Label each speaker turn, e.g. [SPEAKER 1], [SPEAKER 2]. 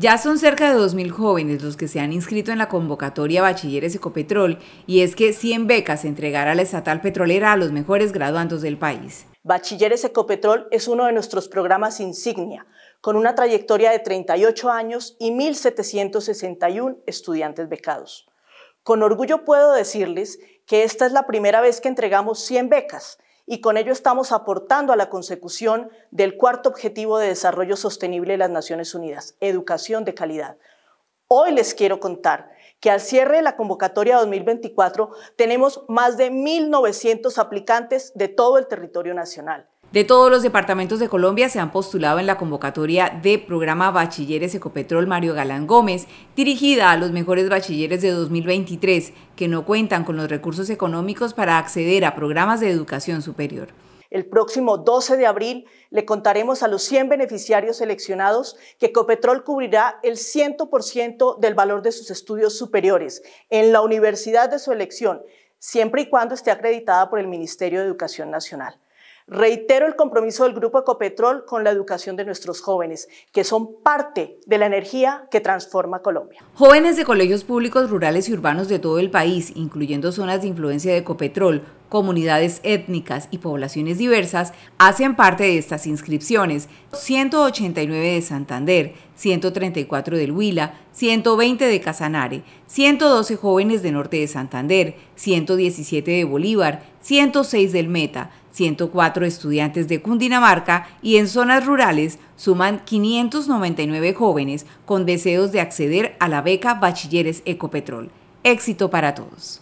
[SPEAKER 1] Ya son cerca de 2.000 jóvenes los que se han inscrito en la convocatoria Bachilleres Ecopetrol y es que 100 becas se entregará a la estatal petrolera a los mejores graduandos del país.
[SPEAKER 2] Bachilleres Ecopetrol es uno de nuestros programas insignia, con una trayectoria de 38 años y 1.761 estudiantes becados. Con orgullo puedo decirles que esta es la primera vez que entregamos 100 becas y con ello estamos aportando a la consecución del cuarto objetivo de desarrollo sostenible de las Naciones Unidas, educación de calidad. Hoy les quiero contar que al cierre de la convocatoria 2024 tenemos más de 1.900 aplicantes de todo el territorio nacional.
[SPEAKER 1] De todos los departamentos de Colombia se han postulado en la convocatoria de programa Bachilleres Ecopetrol Mario Galán Gómez, dirigida a los mejores bachilleres de 2023 que no cuentan con los recursos económicos para acceder a programas de educación superior.
[SPEAKER 2] El próximo 12 de abril le contaremos a los 100 beneficiarios seleccionados que Ecopetrol cubrirá el 100% del valor de sus estudios superiores en la universidad de su elección, siempre y cuando esté acreditada por el Ministerio de Educación Nacional. Reitero el compromiso del Grupo Ecopetrol con la educación de nuestros jóvenes, que son parte de la energía que transforma Colombia.
[SPEAKER 1] Jóvenes de colegios públicos rurales y urbanos de todo el país, incluyendo zonas de influencia de Ecopetrol, comunidades étnicas y poblaciones diversas hacen parte de estas inscripciones, 189 de Santander, 134 del Huila, 120 de Casanare, 112 jóvenes de Norte de Santander, 117 de Bolívar, 106 del Meta, 104 estudiantes de Cundinamarca y en zonas rurales suman 599 jóvenes con deseos de acceder a la beca Bachilleres Ecopetrol. Éxito para todos.